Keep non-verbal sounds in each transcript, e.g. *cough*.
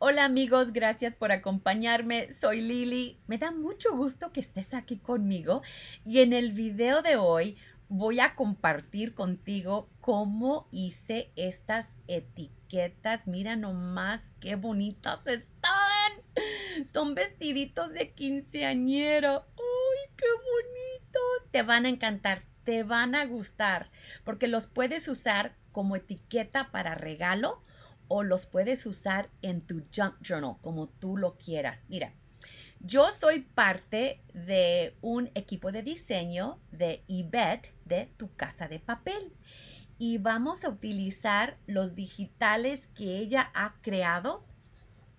Hola amigos, gracias por acompañarme. Soy Lili. Me da mucho gusto que estés aquí conmigo y en el video de hoy voy a compartir contigo cómo hice estas etiquetas. Mira nomás qué bonitas están. Son vestiditos de quinceañero. ¡Ay, qué bonitos! Te van a encantar, te van a gustar porque los puedes usar como etiqueta para regalo o los puedes usar en tu junk journal como tú lo quieras. Mira, yo soy parte de un equipo de diseño de IBET de tu casa de papel y vamos a utilizar los digitales que ella ha creado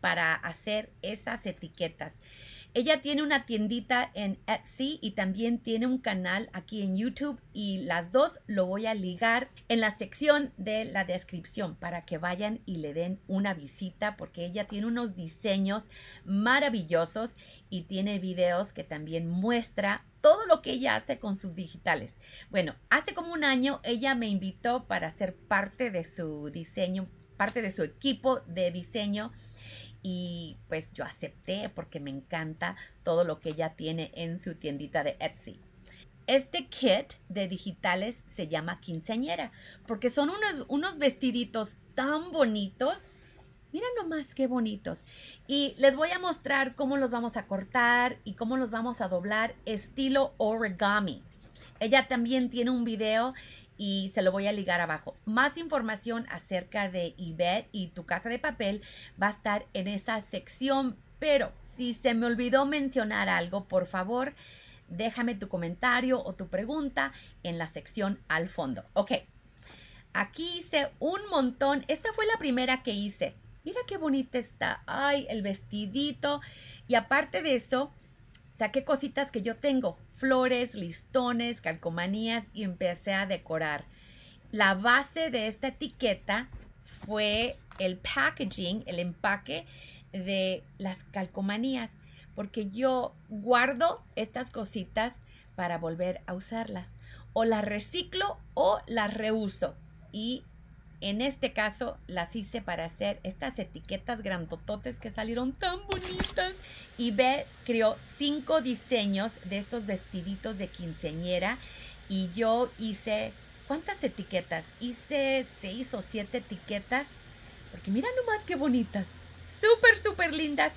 para hacer esas etiquetas. Ella tiene una tiendita en Etsy y también tiene un canal aquí en YouTube y las dos lo voy a ligar en la sección de la descripción para que vayan y le den una visita porque ella tiene unos diseños maravillosos y tiene videos que también muestra todo lo que ella hace con sus digitales. Bueno, hace como un año ella me invitó para ser parte de su diseño, parte de su equipo de diseño y pues yo acepté porque me encanta todo lo que ella tiene en su tiendita de Etsy. Este kit de digitales se llama quinceañera porque son unos, unos vestiditos tan bonitos Mira nomás qué bonitos. Y les voy a mostrar cómo los vamos a cortar y cómo los vamos a doblar estilo origami. Ella también tiene un video y se lo voy a ligar abajo. Más información acerca de Ibet y tu casa de papel va a estar en esa sección, pero si se me olvidó mencionar algo, por favor, déjame tu comentario o tu pregunta en la sección al fondo. Ok, aquí hice un montón. Esta fue la primera que hice. Mira qué bonita está. Ay, el vestidito. Y aparte de eso, saqué cositas que yo tengo flores, listones, calcomanías y empecé a decorar. La base de esta etiqueta fue el packaging, el empaque de las calcomanías, porque yo guardo estas cositas para volver a usarlas. O las reciclo o las reuso. Y en este caso, las hice para hacer estas etiquetas grandototes que salieron tan bonitas. Y Beth creó cinco diseños de estos vestiditos de quinceñera. Y yo hice, ¿cuántas etiquetas? Hice seis o siete etiquetas. Porque mira nomás qué bonitas. Súper, súper lindas.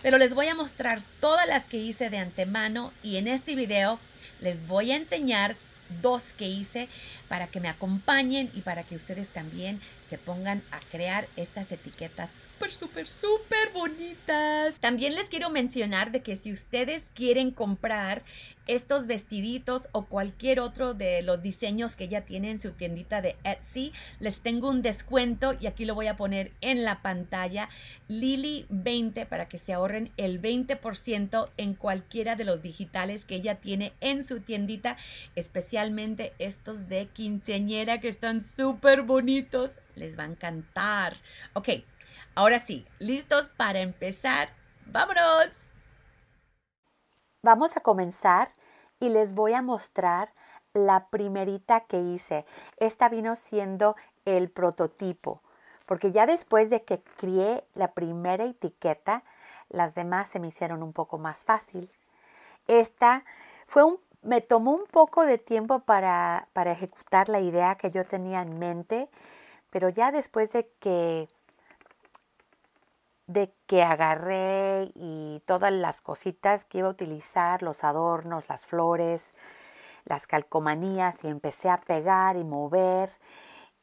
Pero les voy a mostrar todas las que hice de antemano. Y en este video les voy a enseñar dos que hice para que me acompañen y para que ustedes también se pongan a crear estas etiquetas súper, súper, súper bonitas. También les quiero mencionar de que si ustedes quieren comprar estos vestiditos o cualquier otro de los diseños que ella tiene en su tiendita de Etsy, les tengo un descuento y aquí lo voy a poner en la pantalla, Lily 20 para que se ahorren el 20% en cualquiera de los digitales que ella tiene en su tiendita, especialmente estos de quinceañera que están súper bonitos, les va a encantar. Ok, ahora sí, listos para empezar, vámonos. Vamos a comenzar y les voy a mostrar la primerita que hice. Esta vino siendo el prototipo, porque ya después de que crié la primera etiqueta, las demás se me hicieron un poco más fácil. Esta fue un, me tomó un poco de tiempo para, para ejecutar la idea que yo tenía en mente, pero ya después de que de que agarré y todas las cositas que iba a utilizar, los adornos, las flores, las calcomanías y empecé a pegar y mover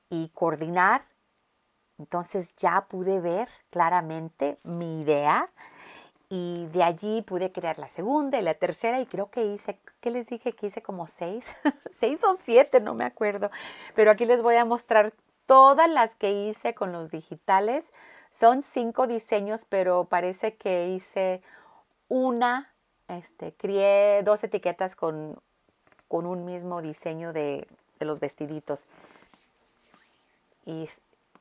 y coordinar. Entonces ya pude ver claramente mi idea y de allí pude crear la segunda y la tercera y creo que hice, ¿qué les dije? Que hice como seis, *laughs* seis o siete, no me acuerdo. Pero aquí les voy a mostrar todas las que hice con los digitales son cinco diseños, pero parece que hice una, este, crié dos etiquetas con, con un mismo diseño de, de los vestiditos. Y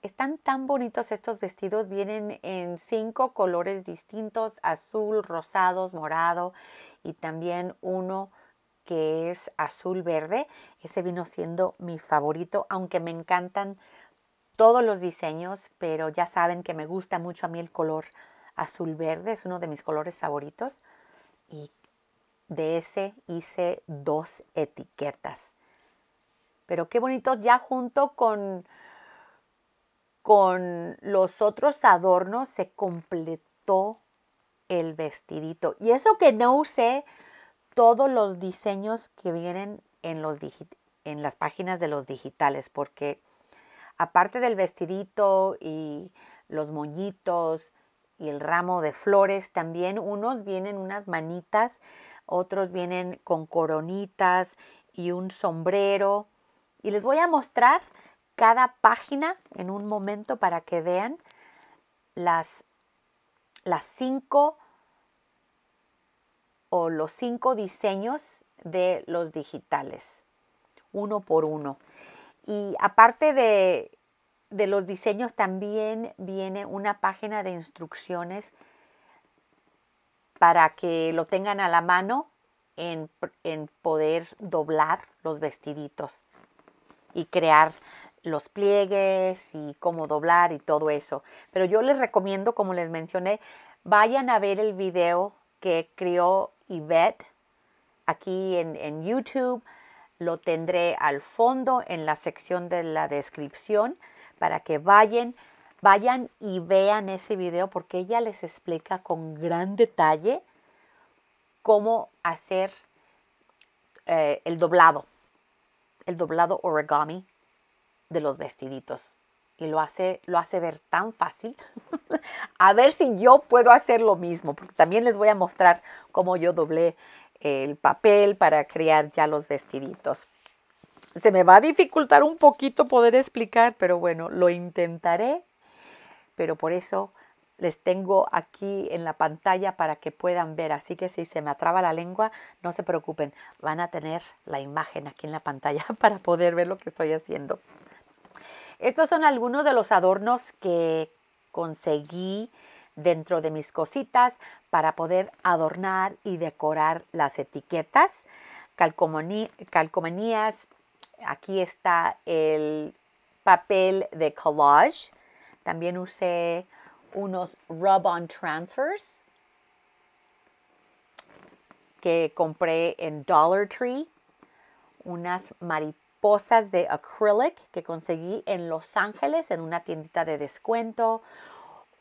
están tan bonitos estos vestidos, vienen en cinco colores distintos, azul, rosados, morado y también uno que es azul verde. Ese vino siendo mi favorito, aunque me encantan todos los diseños, pero ya saben que me gusta mucho a mí el color azul verde, es uno de mis colores favoritos. Y de ese hice dos etiquetas. Pero qué bonitos ya junto con, con los otros adornos se completó el vestidito. Y eso que no usé todos los diseños que vienen en, los en las páginas de los digitales, porque aparte del vestidito y los moñitos y el ramo de flores, también unos vienen unas manitas, otros vienen con coronitas y un sombrero. Y les voy a mostrar cada página en un momento para que vean las, las cinco o los cinco diseños de los digitales, uno por uno. Y aparte de, los diseños también viene una página de instrucciones para que lo tengan a la mano en, poder doblar los vestiditos y crear los pliegues y cómo doblar y todo eso. Pero yo les recomiendo, como les mencioné, vayan a ver el video que creó Yvette aquí en YouTube lo tendré al fondo en la sección de la descripción para que vayan, vayan y vean ese video porque ella les explica con gran detalle cómo hacer eh, el doblado, el doblado origami de los vestiditos. Y lo hace, lo hace ver tan fácil. *laughs* a ver si yo puedo hacer lo mismo, porque también les voy a mostrar cómo yo doblé el papel para crear ya los vestiditos. Se me va a dificultar un poquito poder explicar, pero bueno, lo intentaré. Pero por eso les tengo aquí en la pantalla para que puedan ver. Así que si se me atraba la lengua, no se preocupen. Van a tener la imagen aquí en la pantalla *laughs* para poder ver lo que estoy haciendo. Estos son algunos de los adornos que conseguí dentro de mis cositas para poder adornar y decorar las etiquetas. calcomanías, aquí está el papel de collage. También usé unos rub-on transfers que compré en Dollar Tree, unas mariposas de acrylic que conseguí en Los Ángeles en una tiendita de descuento,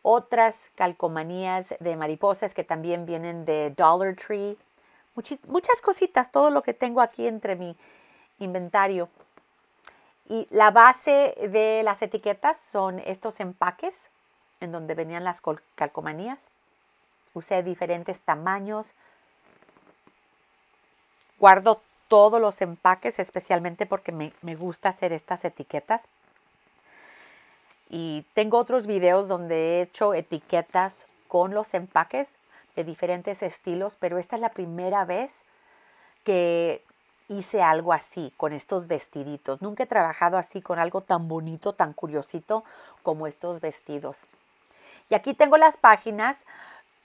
otras calcomanías de mariposas que también vienen de Dollar Tree, muchas cositas, todo lo que tengo aquí entre mi inventario. Y la base de las etiquetas son estos empaques en donde venían las calcomanías. Usé diferentes tamaños. Guardo todos los empaques, especialmente porque me, me gusta hacer estas etiquetas. Y tengo otros videos donde he hecho etiquetas con los empaques de diferentes estilos, pero esta es la primera vez que hice algo así con estos vestiditos. Nunca he trabajado así con algo tan bonito, tan curiosito como estos vestidos. Y aquí tengo las páginas.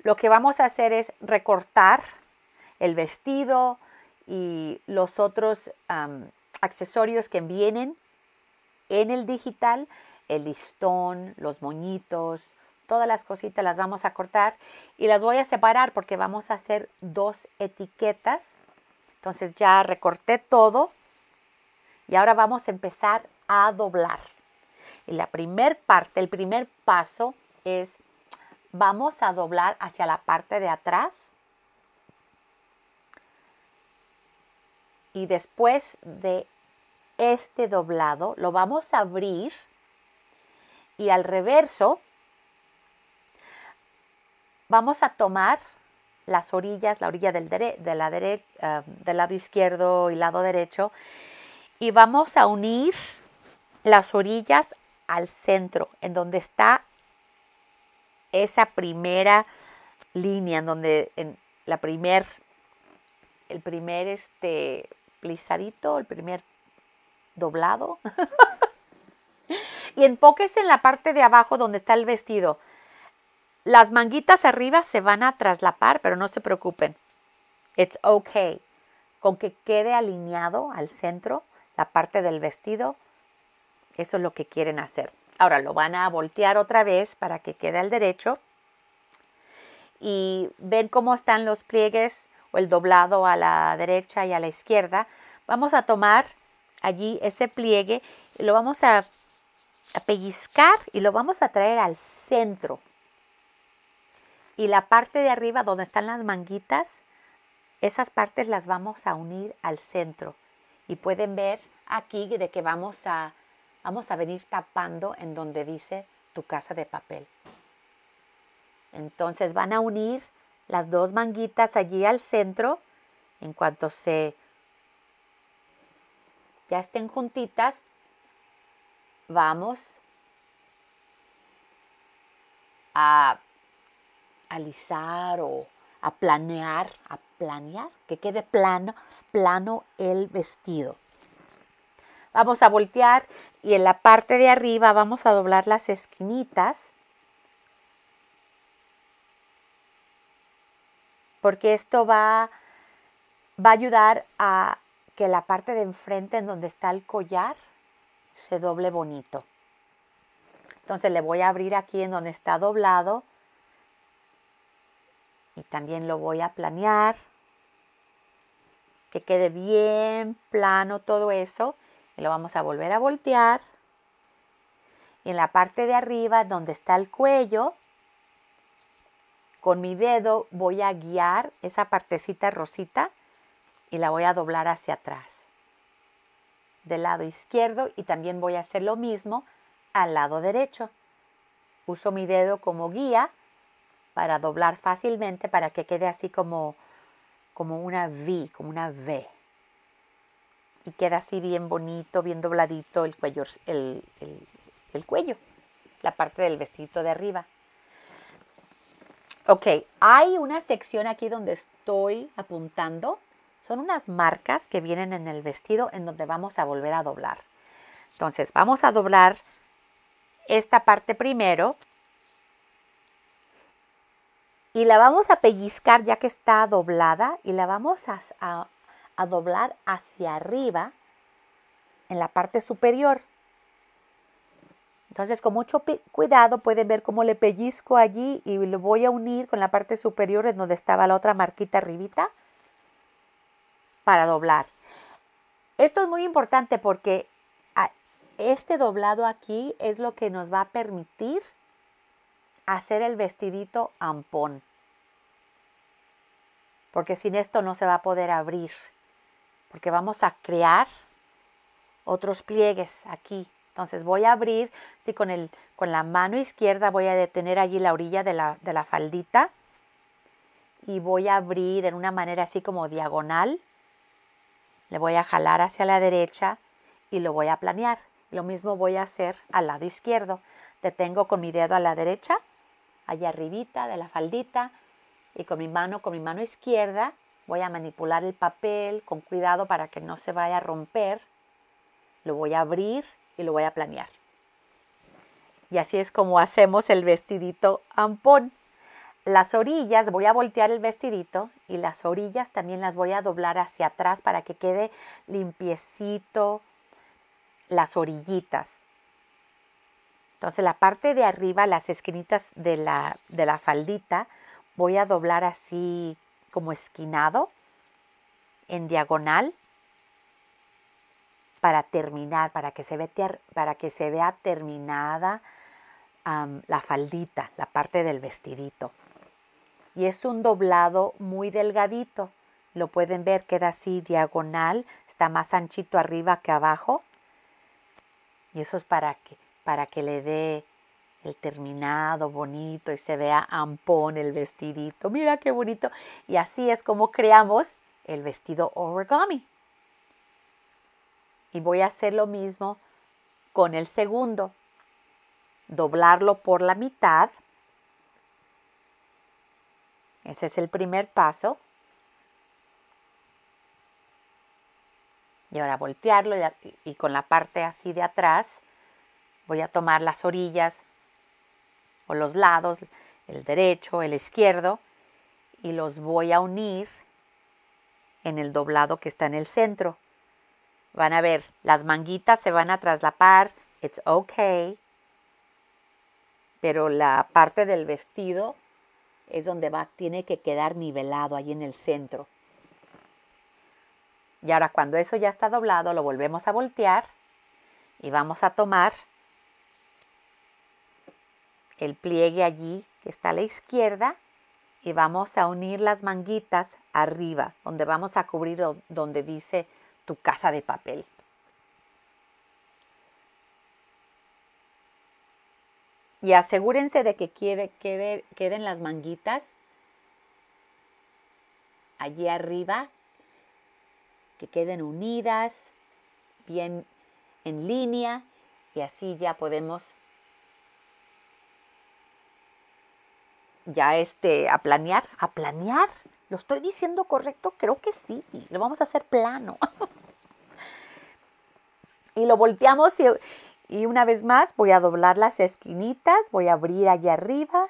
Lo que vamos a hacer es recortar el vestido y los otros accesorios que vienen en el digital el listón, los moñitos, todas las cositas las vamos a cortar y las voy a separar porque vamos a hacer dos etiquetas. Entonces ya recorté todo y ahora vamos a empezar a doblar. Y la primer parte, el primer paso es vamos a doblar hacia la parte de atrás. Y después de este doblado lo vamos a abrir y al reverso vamos a tomar las orillas, la orilla del, de la eh, del lado izquierdo y lado derecho y vamos a unir las orillas al centro, en donde está esa primera línea, en donde en la primer, el primer este, plisadito el primer doblado. *laughs* y enfóquese en la parte de abajo donde está el vestido. Las manguitas arriba se van a traslapar, pero no se preocupen. It's okay. Con que quede alineado al centro la parte del vestido, eso es lo que quieren hacer. Ahora lo van a voltear otra vez para que quede al derecho. Y ven cómo están los pliegues o el doblado a la derecha y a la izquierda. Vamos a tomar allí ese pliegue y lo vamos a a pellizcar y lo vamos a traer al centro. Y la parte de arriba donde están las manguitas, esas partes las vamos a unir al centro. Y pueden ver aquí de que vamos a, vamos a venir tapando en donde dice tu casa de papel. Entonces van a unir las dos manguitas allí al centro. En cuanto se ya estén juntitas, vamos a alisar o a planear, a planear, que quede plano, plano el vestido. Vamos a voltear y en la parte de arriba vamos a doblar las esquinitas. Porque esto va, va a ayudar a que la parte de enfrente en donde está el collar se doble bonito. Entonces le voy a abrir aquí en donde está doblado y también lo voy a planear, que quede bien plano todo eso. Y lo vamos a volver a voltear. Y en la parte de arriba donde está el cuello, con mi dedo voy a guiar esa partecita rosita y la voy a doblar hacia atrás del lado izquierdo y también voy a hacer lo mismo al lado derecho. Uso mi dedo como guía para doblar fácilmente para que quede así como, como una V, como una V. Y queda así bien bonito, bien dobladito el cuello, el, el cuello, la parte del vestido de arriba. Ok, hay una sección aquí donde estoy apuntando son unas marcas que vienen en el vestido en donde vamos a volver a doblar. Entonces vamos a doblar esta parte primero y la vamos a pellizcar ya que está doblada y la vamos a, a, doblar hacia arriba en la parte superior. Entonces, con mucho cuidado pueden ver cómo le pellizco allí y lo voy a unir con la parte superior en donde estaba la otra marquita arribita para doblar. Esto es muy importante porque este doblado aquí es lo que nos va a permitir hacer el vestidito ampón. Porque sin esto no se va a poder abrir. Porque vamos a crear otros pliegues aquí. Entonces voy a abrir, sí, con, el, con la mano izquierda voy a detener allí la orilla de la faldita. Y voy a abrir en una manera así como diagonal. Le voy a jalar hacia la derecha y lo voy a planear. Lo mismo voy a hacer al lado izquierdo. Te tengo con mi dedo a la derecha, allá arribita de la faldita, y con mi mano, con mi mano izquierda, voy a manipular el papel con cuidado para que no se vaya a romper. Lo voy a abrir y lo voy a planear. Y así es como hacemos el vestidito ampón. Las orillas, voy a voltear el vestidito y las orillas también las voy a doblar hacia atrás para que quede limpiecito las orillitas. Entonces la parte de arriba, las esquinitas de la, faldita, voy a doblar así como esquinado, en diagonal, para terminar, para que se, vea para que se vea terminada la faldita, la parte del vestidito y es un doblado muy delgadito. Lo pueden ver, queda así diagonal, está más anchito arriba que abajo. Y eso es para que, para que le dé el terminado bonito y se vea ampón el vestidito. Mira qué bonito. Y así es como creamos el vestido origami. Y voy a hacer lo mismo con el segundo. Doblarlo por la mitad ese es el primer paso. Y ahora voltearlo y, con la parte así de atrás voy a tomar las orillas o los lados, el derecho, el izquierdo, y los voy a unir en el doblado que está en el centro. Van a ver, las manguitas se van a traslapar, it's okay, pero la parte del vestido es donde va, tiene que quedar nivelado ahí en el centro. Y ahora cuando eso ya está doblado, lo volvemos a voltear y vamos a tomar el pliegue allí que está a la izquierda y vamos a unir las manguitas arriba, donde vamos a cubrir donde dice tu casa de papel. y asegúrense de que queden las manguitas allí arriba, que queden unidas, bien en línea y así ya podemos ya este a planear, a planear. ¿Lo estoy diciendo correcto? Creo que sí. Lo vamos a hacer plano. *laughs* y lo volteamos y, y una vez más voy a doblar las esquinitas, voy a abrir allá arriba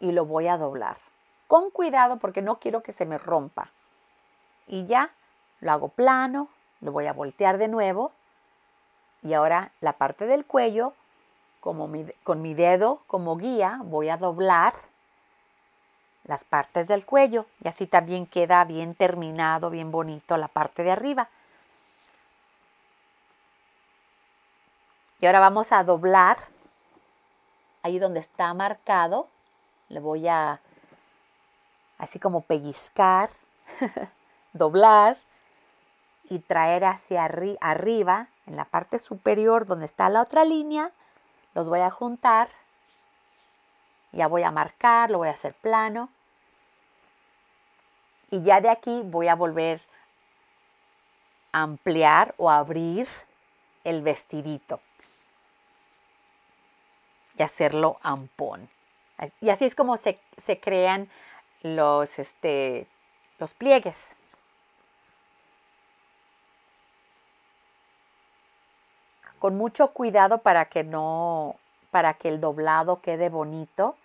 y lo voy a doblar. Con cuidado porque no quiero que se me rompa. Y ya lo hago plano, lo voy a voltear de nuevo. Y ahora la parte del cuello, con mi dedo como guía, voy a doblar las partes del cuello. Y así también queda bien terminado, bien bonito la parte de arriba. Y ahora vamos a doblar ahí donde está marcado. Le voy a así como pellizcar, *laughs* doblar y traer hacia arriba, en la parte superior donde está la otra línea, los voy a juntar. Ya voy a marcar, lo voy a hacer plano. Y ya de aquí voy a volver a ampliar o abrir el vestidito y hacerlo ampón. Y así es como se, se crean los, este, los pliegues. Con mucho cuidado para que no, para que el doblado quede bonito.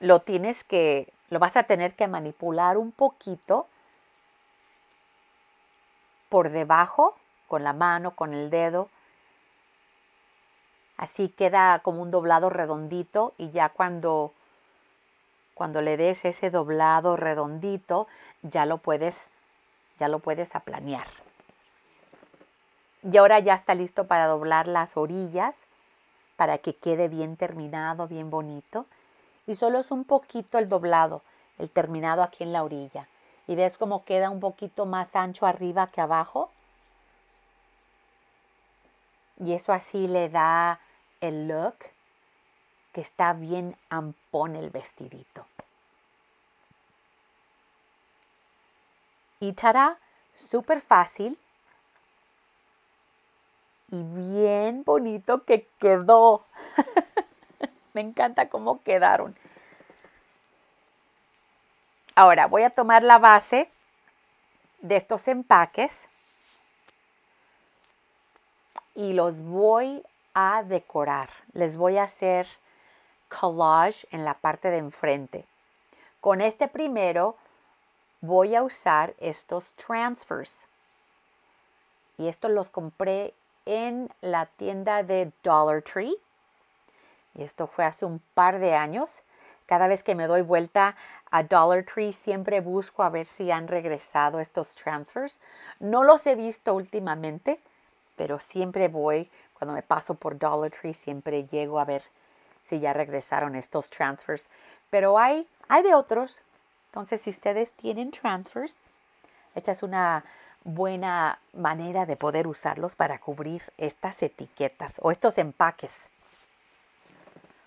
Lo tienes que, lo vas a tener que manipular un poquito por debajo con la mano, con el dedo. Así queda como un doblado redondito y ya cuando, cuando le des ese doblado redondito, ya lo puedes, ya lo puedes aplanear. Y ahora ya está listo para doblar las orillas para que quede bien terminado, bien bonito. Y solo es un poquito el doblado, el terminado aquí en la orilla. Y ves cómo queda un poquito más ancho arriba que abajo y eso así le da el look que está bien ampón el vestidito. Y tará, súper fácil y bien bonito que quedó. *laughs* Me encanta cómo quedaron. Ahora voy a tomar la base de estos empaques y los voy a decorar. Les voy a hacer collage en la parte de enfrente. Con este primero voy a usar estos transfers. Y estos los compré en la tienda de Dollar Tree. Y esto fue hace un par de años. Cada vez que me doy vuelta a Dollar Tree siempre busco a ver si han regresado estos transfers. No los he visto últimamente, pero siempre voy, cuando me paso por Dollar Tree, siempre llego a ver si ya regresaron estos transfers. Pero hay, hay de otros. Entonces, si ustedes tienen transfers, esta es una buena manera de poder usarlos para cubrir estas etiquetas o estos empaques.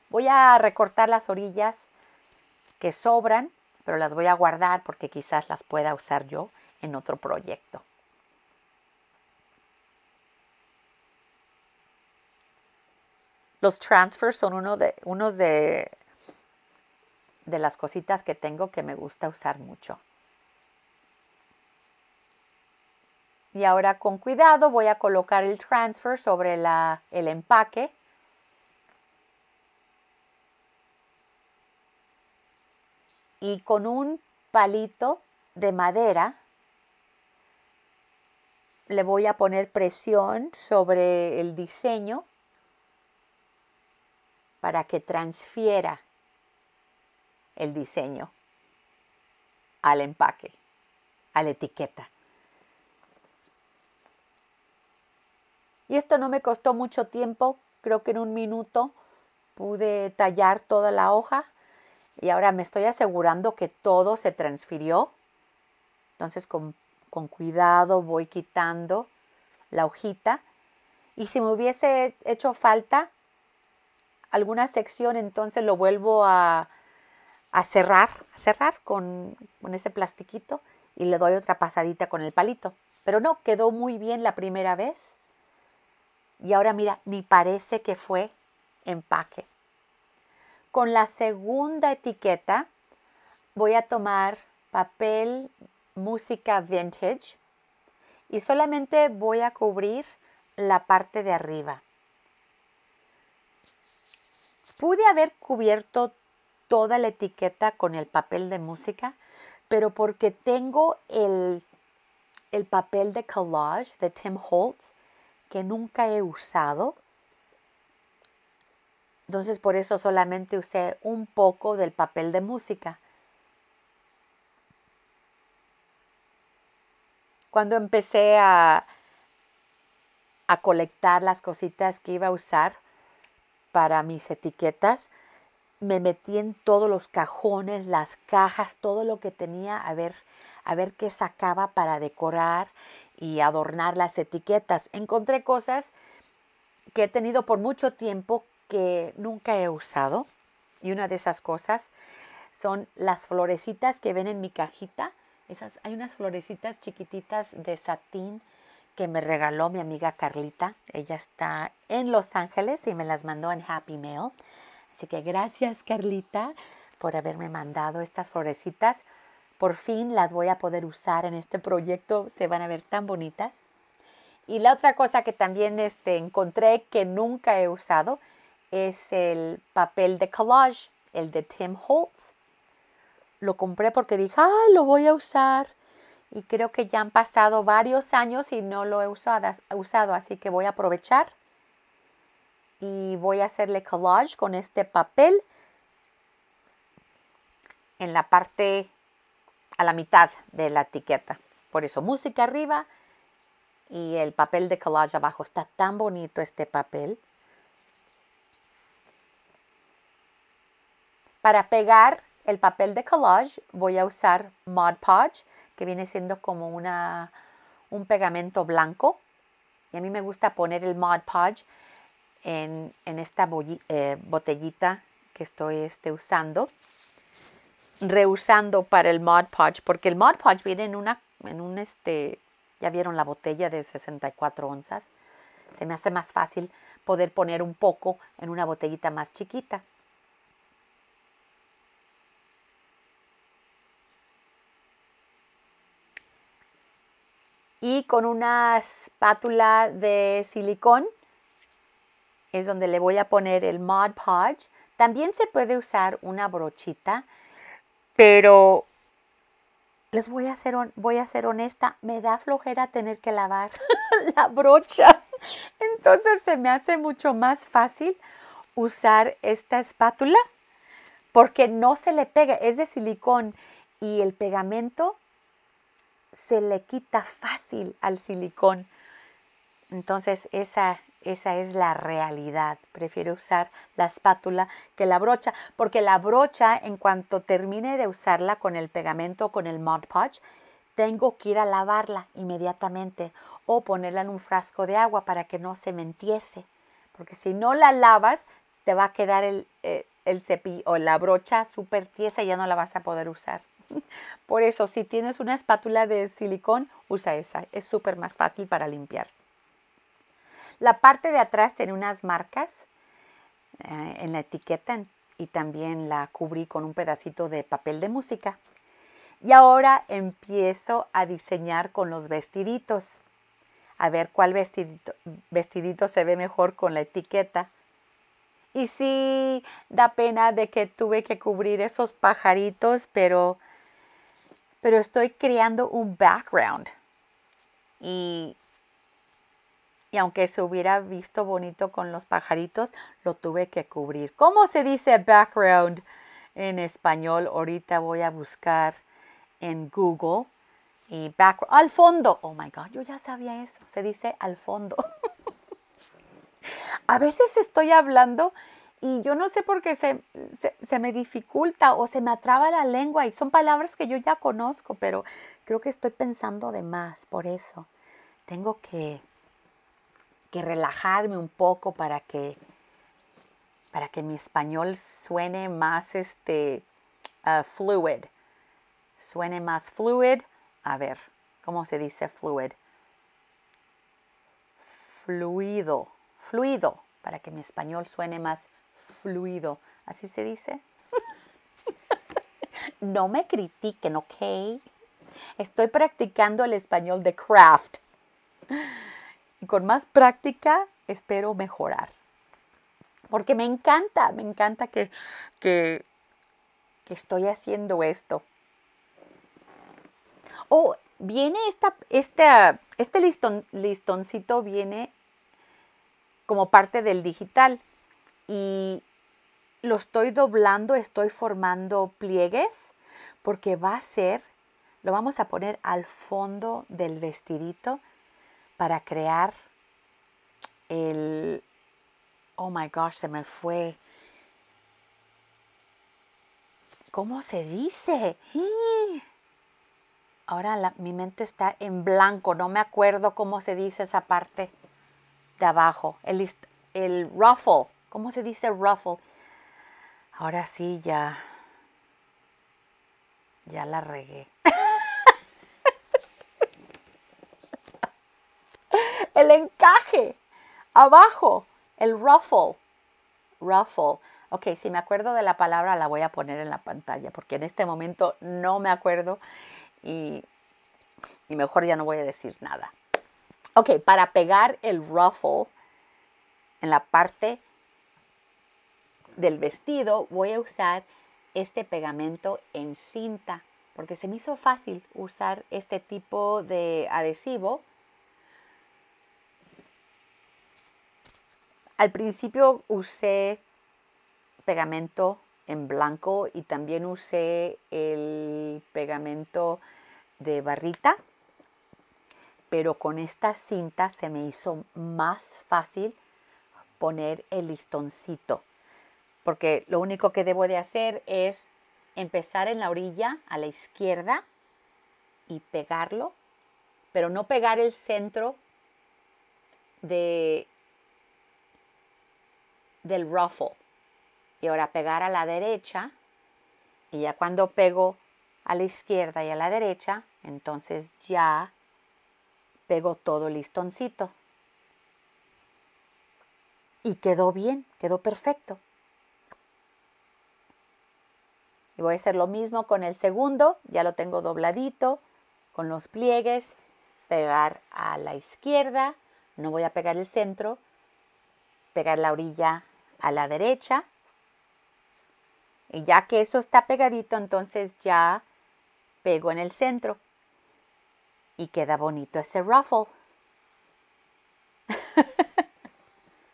Voy a recortar las orillas que sobran, pero las voy a guardar porque quizás las pueda usar yo en otro proyecto. Los transfers son uno de, unos de, de las cositas que tengo que me gusta usar mucho. Y ahora con cuidado voy a colocar el transfer sobre el empaque. Y con un palito de madera le voy a poner presión sobre el diseño para que transfiera el diseño al empaque, a la etiqueta. Y esto no me costó mucho tiempo, creo que en un minuto pude tallar toda la hoja y ahora me estoy asegurando que todo se transfirió. Entonces con, con cuidado voy quitando la hojita y si me hubiese hecho falta, alguna sección, entonces lo vuelvo a, cerrar, cerrar con, con ese plastiquito y le doy otra pasadita con el palito. Pero no, quedó muy bien la primera vez. Y ahora mira, ni parece que fue empaque. Con la segunda etiqueta voy a tomar papel música vintage y solamente voy a cubrir la parte de arriba. Pude haber cubierto toda la etiqueta con el papel de música, pero porque tengo el, el papel de collage de Tim Holtz que nunca he usado, entonces por eso solamente usé un poco del papel de música. Cuando empecé a, a colectar las cositas que iba a usar, para mis etiquetas, me metí en todos los cajones, las cajas, todo lo que tenía a ver, a ver qué sacaba para decorar y adornar las etiquetas. Encontré cosas que he tenido por mucho tiempo que nunca he usado y una de esas cosas son las florecitas que ven en mi cajita. Esas hay unas florecitas chiquititas de satín que me regaló mi amiga Carlita. Ella está en Los Ángeles y me las mandó en Happy Mail. Así que gracias Carlita por haberme mandado estas florecitas. Por fin las voy a poder usar en este proyecto. Se van a ver tan bonitas. Y la otra cosa que también este, encontré que nunca he usado es el papel de collage, el de Tim Holtz. Lo compré porque dije, ah, lo voy a usar y creo que ya han pasado varios años y no lo he usado, así que voy a aprovechar y voy a hacerle collage con este papel en la parte a la mitad de la etiqueta. Por eso música arriba y el papel de collage abajo. Está tan bonito este papel. Para pegar el papel de collage voy a usar Mod Podge que viene siendo como una, un pegamento blanco. Y a mí me gusta poner el Mod Podge en, esta eh, botellita que estoy este, usando, reusando para el Mod Podge, porque el Mod Podge viene en una, en un este, ya vieron la botella de 64 onzas. Se me hace más fácil poder poner un poco en una botellita más chiquita. y con una espátula de silicón es donde le voy a poner el Mod Podge. También se puede usar una brochita, pero les voy a ser, voy a ser honesta, me da flojera tener que lavar *laughs* la brocha. Entonces se me hace mucho más fácil usar esta espátula porque no se le pega, es de silicón y el pegamento se le quita fácil al silicón. Entonces esa, esa es la realidad. Prefiero usar la espátula que la brocha, porque la brocha en cuanto termine de usarla con el pegamento, con el Mod Podge, tengo que ir a lavarla inmediatamente o ponerla en un frasco de agua para que no se mentiese Porque si no la lavas, te va a quedar el, eh, el cepillo o la brocha súper tiesa y ya no la vas a poder usar. *laughs* Por eso, si tienes una espátula de silicón, usa esa. Es súper más fácil para limpiar. La parte de atrás tiene unas marcas eh, en la etiqueta y también la cubrí con un pedacito de papel de música. Y ahora empiezo a diseñar con los vestiditos. A ver cuál vestidito, vestidito se ve mejor con la etiqueta. Y sí, da pena de que tuve que cubrir esos pajaritos, pero pero estoy creando un background. Y, aunque se hubiera visto bonito con los pajaritos, lo tuve que cubrir. ¿Cómo se dice background en español? Ahorita voy a buscar en Google. Y background, al fondo. Oh my God, yo ya sabía eso. Se dice al fondo. *laughs* a veces estoy hablando y yo no sé por qué se, me dificulta o se me atraba la lengua y son palabras que yo ya conozco, pero creo que estoy pensando de más, por eso tengo que, que relajarme un poco para que, para que mi español suene más este, ah, fluid, suene más fluid, a ver, ¿cómo se dice fluid? Fluido, fluido, para que mi español suene más fluido. ¿Así se dice? *laughs* no me critiquen, ¿ok? Estoy practicando el español de craft. Y con más práctica espero mejorar. Porque me encanta, me encanta que, que, estoy haciendo esto. Oh, viene esta, esta este listoncito viene como parte del digital. Y lo estoy doblando, estoy formando pliegues, porque va a ser, lo vamos a poner al fondo del vestidito para crear el, oh my gosh, se me fue. ¿Cómo se dice? *gasps* Ahora mi mente está en blanco, no me acuerdo cómo se dice esa parte de abajo, el, el ruffle, ¿cómo se dice ruffle? Ahora sí ya. Ya la regué. *laughs* el encaje. Abajo. El ruffle. Ruffle. Ok, si me acuerdo de la palabra la voy a poner en la pantalla porque en este momento no me acuerdo y, y mejor ya no voy a decir nada. Ok, para pegar el ruffle en la parte del vestido voy a usar este pegamento en cinta porque se me hizo fácil usar este tipo de adhesivo. Al principio usé pegamento en blanco y también usé el pegamento de barrita, pero con esta cinta se me hizo más fácil poner el listoncito porque lo único que debo de hacer es empezar en la orilla a la izquierda y pegarlo, pero no pegar el centro del ruffle. Y ahora pegar a la derecha y ya cuando pego a la izquierda y a la derecha, entonces ya pego todo el listoncito. Y quedó bien, quedó perfecto. Y voy a hacer lo mismo con el segundo, ya lo tengo dobladito, con los pliegues, pegar a la izquierda, no voy a pegar el centro, pegar la orilla a la derecha. Y ya que eso está pegadito, entonces ya pego en el centro. Y queda bonito ese ruffle. *laughs*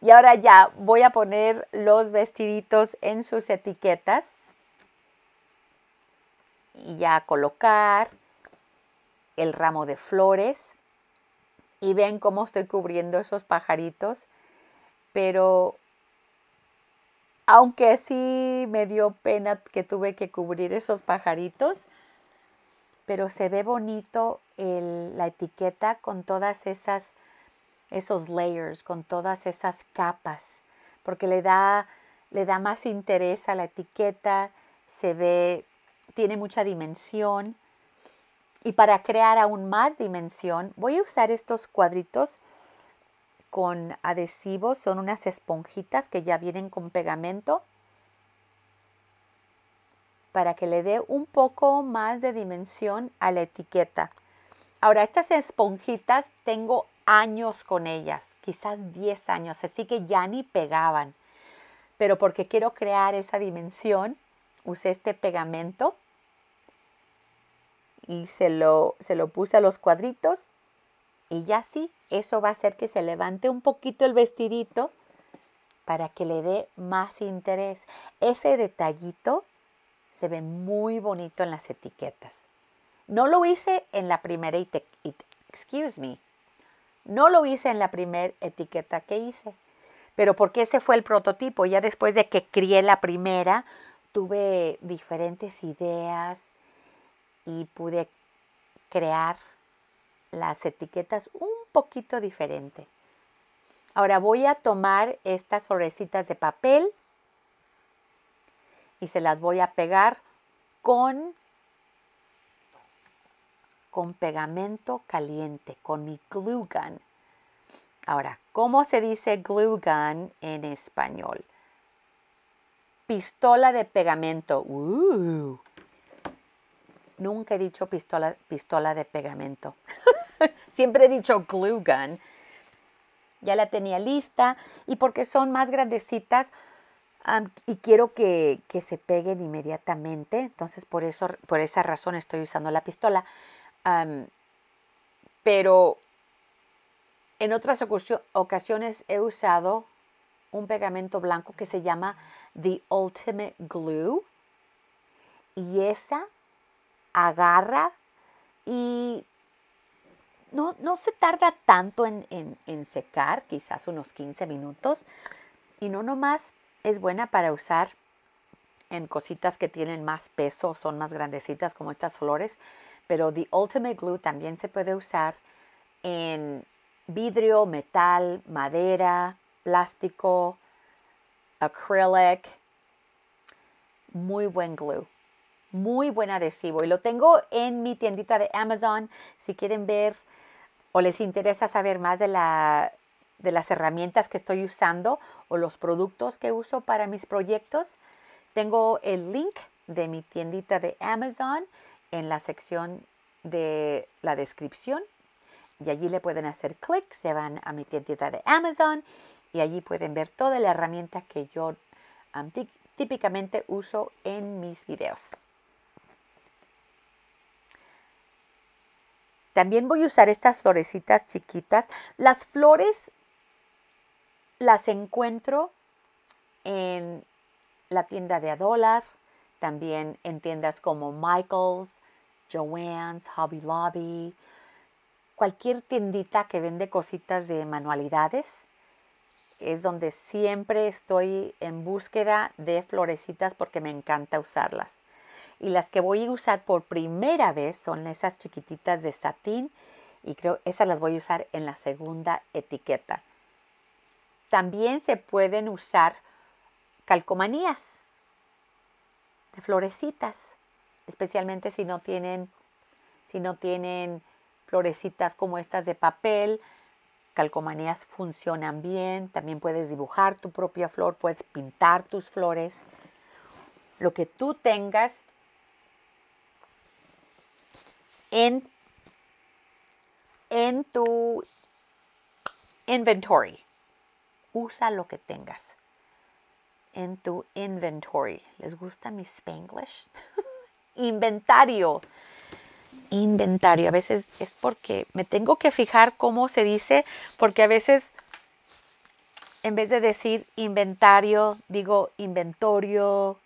y ahora ya voy a poner los vestiditos en sus etiquetas y ya colocar el ramo de flores y ven cómo estoy cubriendo esos pajaritos, pero aunque sí me dio pena que tuve que cubrir esos pajaritos, pero se ve bonito la etiqueta con todas esas esos layers, con todas esas capas, porque le da le da más interés a la etiqueta, se ve tiene mucha dimensión. Y para crear aún más dimensión, voy a usar estos cuadritos con adhesivos. Son unas esponjitas que ya vienen con pegamento para que le dé un poco más de dimensión a la etiqueta. Ahora, estas esponjitas tengo años con ellas, quizás 10 años, así que ya ni pegaban. Pero porque quiero crear esa dimensión, usé este pegamento y se lo, se lo puse a los cuadritos y ya sí, eso va a hacer que se levante un poquito el vestidito para que le dé más interés. Ese detallito se ve muy bonito en las etiquetas. No lo hice en la primera excuse me. No lo hice en la primera etiqueta que hice. Pero porque ese fue el prototipo, ya después de que crié la primera, tuve diferentes ideas, y pude crear las etiquetas un poquito diferente. Ahora voy a tomar estas florecitas de papel y se las voy a pegar con, con pegamento caliente, con mi glue gun. Ahora, ¿cómo se dice glue gun en español? Pistola de pegamento. Uh. Nunca he dicho pistola, pistola de pegamento. *laughs* Siempre he dicho glue gun. Ya la tenía lista y porque son más grandecitas y quiero que, se peguen inmediatamente, entonces por, eso, por esa razón estoy usando la pistola. pero en otras ocasiones he usado un pegamento blanco que se llama The Ultimate Glue. Y esa agarra y no, se tarda tanto en, secar, quizás unos 15 minutos, y no nomás es buena para usar en cositas que tienen más peso, son más grandecitas como estas flores, pero The Ultimate Glue también se puede usar en vidrio, metal, madera, plástico, acrylic, muy buen glue muy buen adhesivo y lo tengo en mi tiendita de Amazon. Si quieren ver o les interesa saber más de, las herramientas que estoy usando o los productos que uso para mis proyectos, tengo el link de mi tiendita de Amazon en la sección de la descripción y allí le pueden hacer clic, se van a mi tiendita de Amazon y allí pueden ver toda la herramienta que yo típicamente uso en mis videos. También voy a usar estas florecitas chiquitas. Las flores las encuentro en la tienda de a también en tiendas como Michaels, Joann's, Hobby Lobby, cualquier tiendita que vende cositas de manualidades. Es donde siempre estoy en búsqueda de florecitas porque me encanta usarlas y las que voy a usar por primera vez son esas chiquititas de satín y creo esas las voy a usar en la segunda etiqueta. También se pueden usar calcomanías de florecitas, especialmente si no tienen si no tienen florecitas como estas de papel, calcomanías funcionan bien, también puedes dibujar tu propia flor, puedes pintar tus flores. Lo que tú tengas en, en tu inventory. Usa lo que tengas en tu inventory. ¿Les gusta mi spanglish? *laughs* inventario. Inventario. A veces es porque me tengo que fijar cómo se dice, porque a veces en vez de decir inventario, digo inventorio,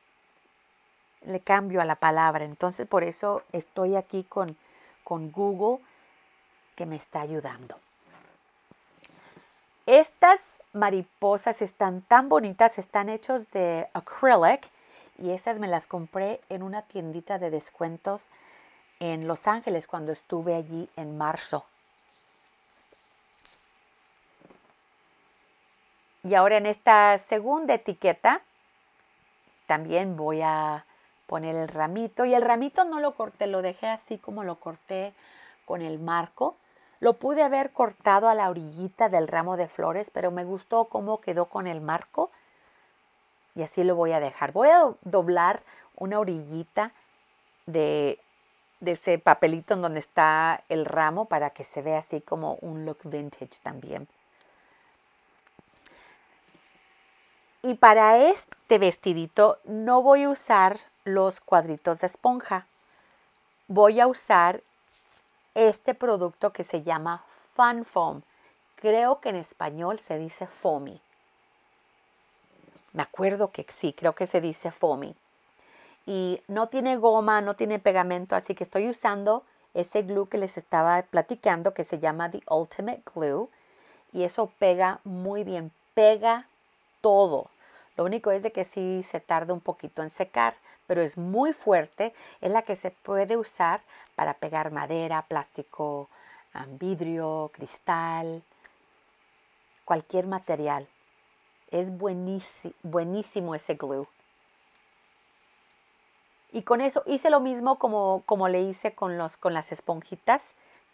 le cambio a la palabra. Entonces por eso estoy aquí con con Google que me está ayudando. Estas mariposas están tan bonitas, están hechos de acrylic y esas me las compré en una tiendita de descuentos en Los Ángeles cuando estuve allí en marzo. Y ahora en esta segunda etiqueta también voy a poner el ramito y el ramito no lo corté, lo dejé así como lo corté con el marco. Lo pude haber cortado a la orillita del ramo de flores, pero me gustó cómo quedó con el marco y así lo voy a dejar. Voy a doblar una orillita de, de ese papelito en donde está el ramo para que se vea así como un look vintage también. Y para este vestidito no voy a usar los cuadritos de esponja. Voy a usar este producto que se llama Fun Foam. Creo que en español se dice foamy. Me acuerdo que sí, creo que se dice foamy. Y no tiene goma, no tiene pegamento, así que estoy usando ese glue que les estaba platicando que se llama The Ultimate Glue. Y eso pega muy bien, pega todo, lo único es de que sí se tarda un poquito en secar, pero es muy fuerte. Es la que se puede usar para pegar madera, plástico, ah, vidrio, cristal, cualquier material. Es buenísimo, ese glue. Y con eso hice lo mismo como, le hice con, los, con las esponjitas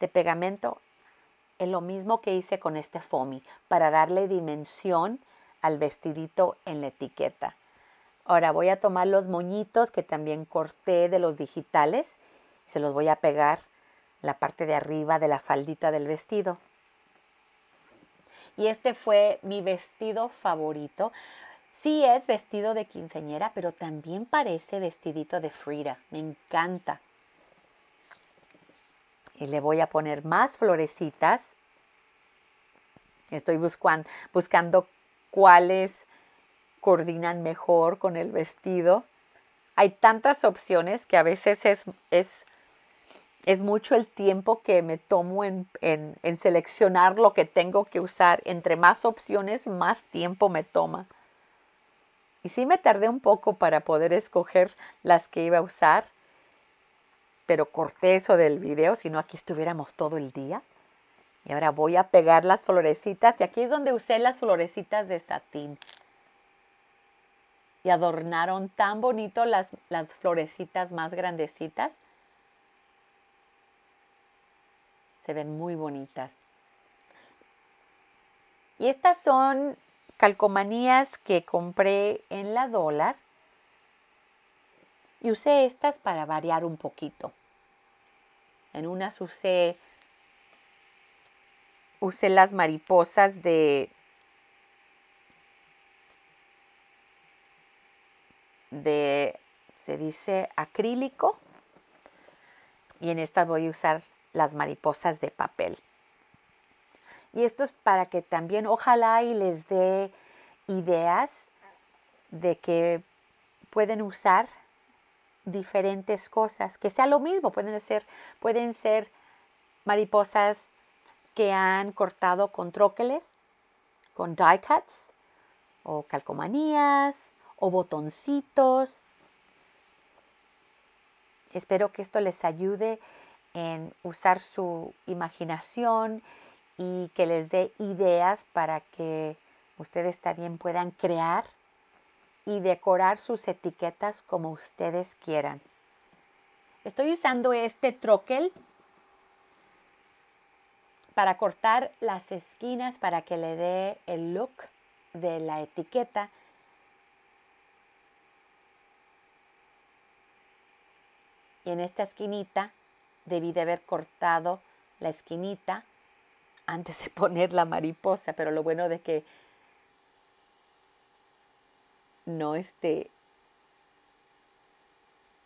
de pegamento. Es lo mismo que hice con este foamy para darle dimensión al vestidito en la etiqueta. Ahora voy a tomar los moñitos que también corté de los digitales se los voy a pegar la parte de arriba de la faldita del vestido. Y este fue mi vestido favorito. Sí es vestido de quinceñera, pero también parece vestidito de Frida. Me encanta. Y le voy a poner más florecitas. Estoy buscando, buscando cuáles coordinan mejor con el vestido. Hay tantas opciones que a veces es, es, es mucho el tiempo que me tomo en, en seleccionar lo que tengo que usar. Entre más opciones, más tiempo me toma. Y sí me tardé un poco para poder escoger las que iba a usar, pero corté eso del video, si no aquí estuviéramos todo el día. Y ahora voy a pegar las florecitas y aquí es donde usé las florecitas de satín. Y adornaron tan bonito las, florecitas más grandecitas. Se ven muy bonitas. Y estas son calcomanías que compré en la dólar. Y usé estas para variar un poquito. En unas usé usé las mariposas de, de, se dice acrílico, y en estas voy a usar las mariposas de papel. Y esto es para que también ojalá y les dé ideas de que pueden usar diferentes cosas, que sea lo mismo, pueden ser, pueden ser mariposas que han cortado con troqueles, con die cuts o calcomanías o botoncitos. Espero que esto les ayude en usar su imaginación y que les dé ideas para que ustedes también puedan crear y decorar sus etiquetas como ustedes quieran. Estoy usando este troquel para cortar las esquinas para que le dé el look de la etiqueta. Y en esta esquinita debí de haber cortado la esquinita antes de *laughs* poner la mariposa, pero lo bueno de que no esté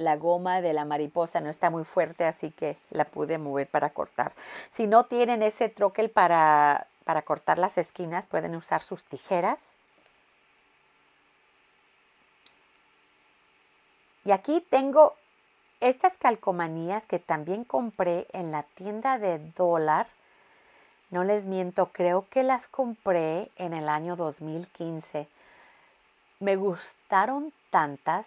la goma de la mariposa no está muy fuerte, así que la pude mover para cortar. Si no tienen ese troquel para, para cortar las esquinas, pueden usar sus tijeras. Y aquí tengo estas calcomanías que también compré en la tienda de dólar. No les miento, creo que las compré en el año 2015. Me gustaron tantas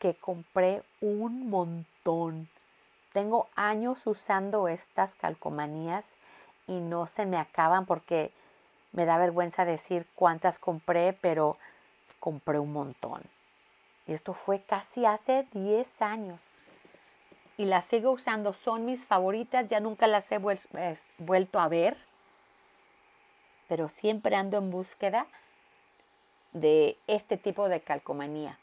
que compré un montón. Tengo años usando estas calcomanías y no se me acaban porque me da vergüenza decir cuántas compré, pero compré un montón. Y esto fue casi hace 10 años. Y las sigo usando, son mis favoritas, ya nunca las he vuelto a ver, pero siempre ando en búsqueda de este tipo de calcomanía.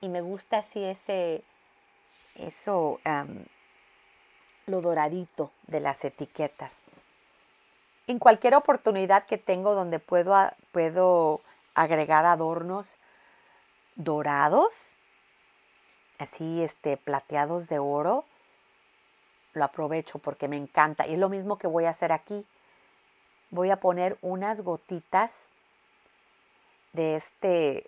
y me gusta así ese, eso, lo doradito de las etiquetas. En cualquier oportunidad que tengo donde puedo, puedo agregar adornos dorados, así este, plateados de oro, lo aprovecho porque me encanta. Y es lo mismo que voy a hacer aquí. Voy a poner unas gotitas de este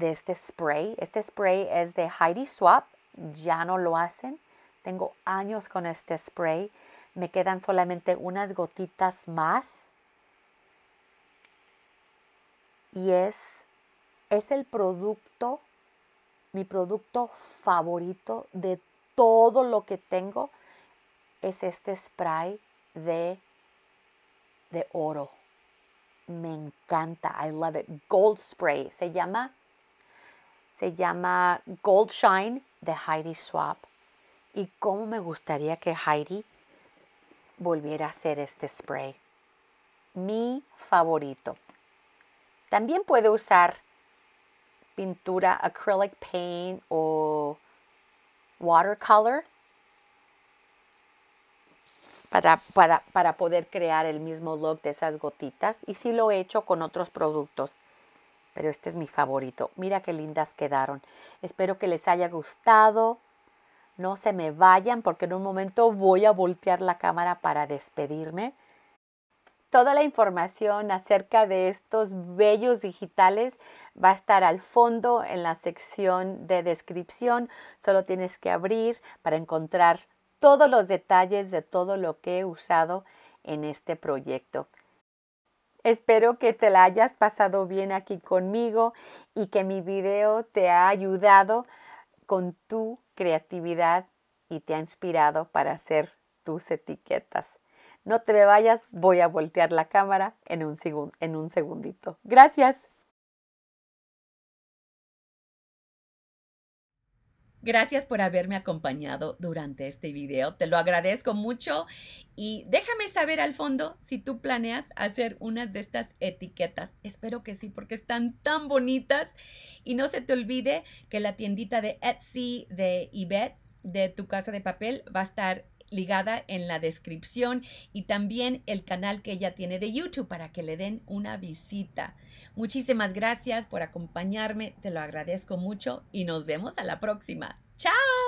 de este spray. Este spray es de Heidi Swap, ya no lo hacen. Tengo años con este spray. Me quedan solamente unas gotitas más. Y es, es el producto, mi producto favorito de todo lo que tengo. Es este spray de, de oro. Me encanta. I love it. Gold Spray. Se llama se llama Gold Shine de Heidi Swap. Y cómo me gustaría que Heidi volviera a hacer este spray. Mi favorito. También puede usar pintura acrylic paint o watercolor para, para, para, poder crear el mismo look de esas gotitas. Y sí lo he hecho con otros productos pero este es mi favorito. Mira qué lindas quedaron. Espero que les haya gustado. No se me vayan porque en un momento voy a voltear la cámara para despedirme. Toda la información acerca de estos bellos digitales va a estar al fondo en la sección de descripción. Solo tienes que abrir para encontrar todos los detalles de todo lo que he usado en este proyecto. Espero que te la hayas pasado bien aquí conmigo y que mi video te ha ayudado con tu creatividad y te ha inspirado para hacer tus etiquetas. No te me vayas, voy a voltear la cámara en un, en un segundito. Gracias. Gracias por haberme acompañado durante este video. Te lo agradezco mucho y déjame saber al fondo si tú planeas hacer una de estas etiquetas. Espero que sí porque están tan bonitas y no se te olvide que la tiendita de Etsy de Ibet de tu casa de papel va a estar ligada en la descripción y también el canal que ella tiene de YouTube para que le den una visita. Muchísimas gracias por acompañarme, te lo agradezco mucho y nos vemos a la próxima. ¡Chao!